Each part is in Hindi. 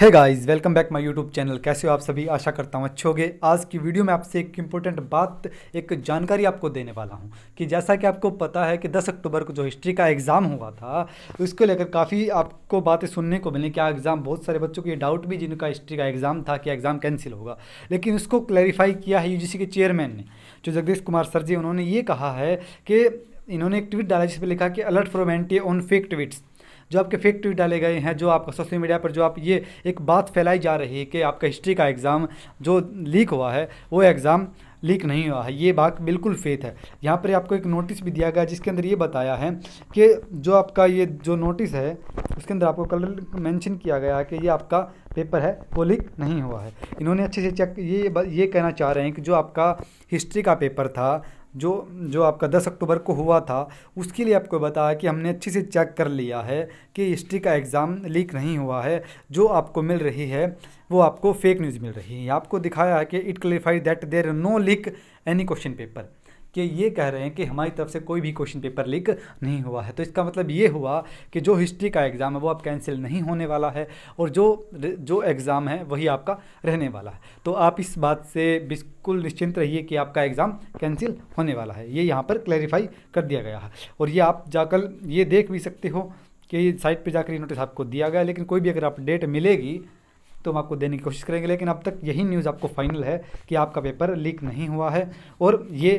है guys welcome back my YouTube channel कैसे हो आप सभी आशा करता हूँ अच्छे होगे आज की वीडियो में आपसे एक इम्पोर्टेंट बात एक जानकारी आपको देने वाला हूँ कि जैसा कि आपको पता है कि 10 अक्टूबर को जो हिस्ट्री का एग्ज़ाम हुआ था उसको लेकर काफ़ी आपको बातें सुनने को मिली क्या एग्ज़ाम बहुत सारे बच्चों को ये डाउट भी जिनका हिस्ट्री का एग्ज़ाम था कि एग्ज़ाम कैंसिल होगा लेकिन उसको क्लैरिफाई किया है यू के चेयरमैन ने जो जगदीश कुमार सर जी उन्होंने ये कहा है कि इन्होंने एक ट्वीट डाला जिस पर लिखा कि alert from an on fake tweets जो आपके फेक ट्वीट डाले गए हैं जो आपका सोशल मीडिया पर जो आप ये एक बात फैलाई जा रही है कि आपका हिस्ट्री का एग्ज़ाम जो लीक हुआ है वो एग्ज़ाम लीक नहीं हुआ है ये बात बिल्कुल फेथ है यहाँ पर आपको एक नोटिस भी दिया गया जिसके अंदर ये बताया है कि जो आपका ये जो नोटिस है उसके अंदर आपको कलर मेंशन किया गया है कि ये आपका पेपर है वो लीक नहीं हुआ है इन्होंने अच्छे से चेक ये ये कहना चाह रहे हैं कि जो आपका हिस्ट्री का पेपर था जो जो आपका दस अक्टूबर को हुआ था उसके लिए आपको बताया कि हमने अच्छे से चेक कर लिया है कि हिस्ट्री का एग्ज़ाम लीक नहीं हुआ है जो आपको मिल रही है वो आपको फेक न्यूज़ मिल रही है आपको दिखाया है कि it clarified that there no leak any question paper कि ये कह रहे हैं कि हमारी तरफ से कोई भी क्वेश्चन पेपर लीक नहीं हुआ है तो इसका मतलब ये हुआ कि जो हिस्ट्री का एग्ज़ाम है वो अब कैंसिल नहीं होने वाला है और जो जो एग्ज़ाम है वही आपका रहने वाला है तो आप इस बात से बिल्कुल निश्चिंत रहिए कि आपका एग्ज़ाम कैंसिल होने वाला है ये यहाँ पर क्लैरिफाई कर दिया गया है और ये आप जाकर ये देख भी सकते हो कि साइट पर जाकर ये नोटिस आपको दिया गया लेकिन कोई भी अगर अपडेट मिलेगी तो हम आपको देने की कोशिश करेंगे लेकिन अब तक यही न्यूज़ आपको फाइनल है कि आपका पेपर लीक नहीं हुआ है और ये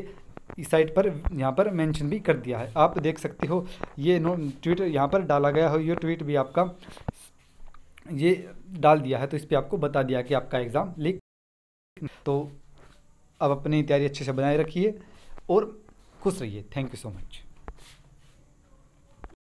इस साइट पर यहाँ पर मेंशन भी कर दिया है आप देख सकते हो ये नो ट्वीट यहाँ पर डाला गया हो ये ट्वीट भी आपका ये डाल दिया है तो इस पर आपको बता दिया कि आपका एग्ज़ाम लीक तो अब अपनी तैयारी अच्छे से बनाए रखिए और खुश रहिए थैंक यू सो मच